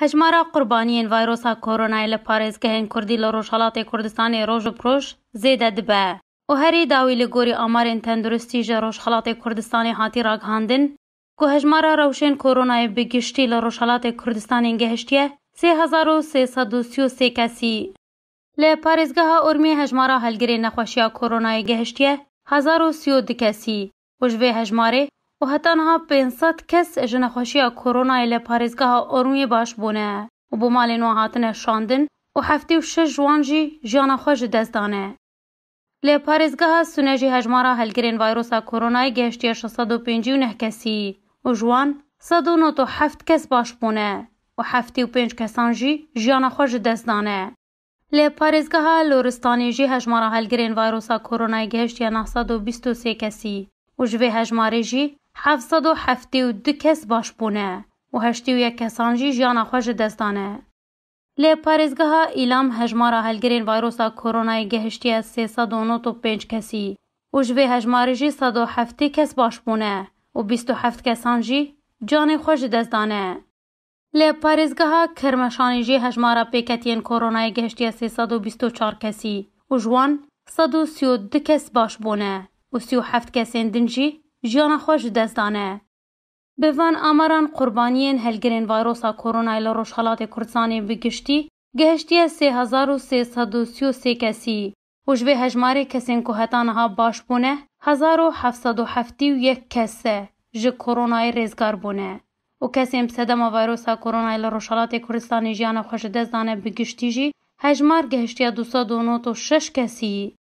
هجمارا قربانیên vayrosa koronayê li parêzgehên Kurdî li Rojhelatê Kurdistanê roj bi roj zêde dibe. û herî dawî li gorî amarên tenduristî ji Rojhelatê Kurdistanê hatî ragihandin ku hejmara rewşên koronayê bi giştî li Rojhelatê Kurdistanê gehiştiye sê hezar û sê sed û sî û sê kesî. Li parêzgeha Ormê hejmara helgirê nexweşiya koronayê gehiştiye hezar û sî û du kesî û ji vê hejmarê û hetanha pênsed kes jinexweşiya koronayê li parêzgeha Ormiyê baş bûne û bo malên wan hatine şandin û heftê û şeş ciwan jî jiyana xwe ji dest dane. Li parêzgeha Sunê jî hejmara helgirên vayrosa koronayê gehiştiye 659 kesî û ciwan 197 kes baş bûne û heftê û pênc kesan jî jiyana xwe ji dest dane. Li parêzgeha Loristanê jî hejmara helgirên vayrosa koronayê gehiştiye 923 kesî û ji vê hejmarê jî 700 و هفته و دو کس باش بونه و هشتی و یک کسان جی جیانا خوش دستانه. لی پارزگاه ایلام هجمارا هلگرین ویروسا کرونای گهشتی 395 کسی و جوی هجمار جی 107 کس باش بونه و 27 کسان جی جان خوش دستانه. لی پارزگاه کرمشانی جی هجمارا پیکتین کرونای گهشتی 324 کسی و جوان 132 کس باش بونه و 37 کسین دنجی jiyana xwe ji destan e. Bi van amaran qurbaniyên helgirên vayrosa koronayê li Rojhelatê Kurdistanê bigiştî, gihiştiye sê hezar û sê sed û sî û sê kesî û ji vê hejmarê kesên ku heta niha baş bûne hezar û hefsed û heftî û yek kes e ji koronayê rêzgar bûne. û kesên bi sedema vayrosa koronayê li Rojhelatê Kurdistanê jiyana xwe ji dest dane bi giştî jî hejmar gehiştiya du sed û nod û şeş kesî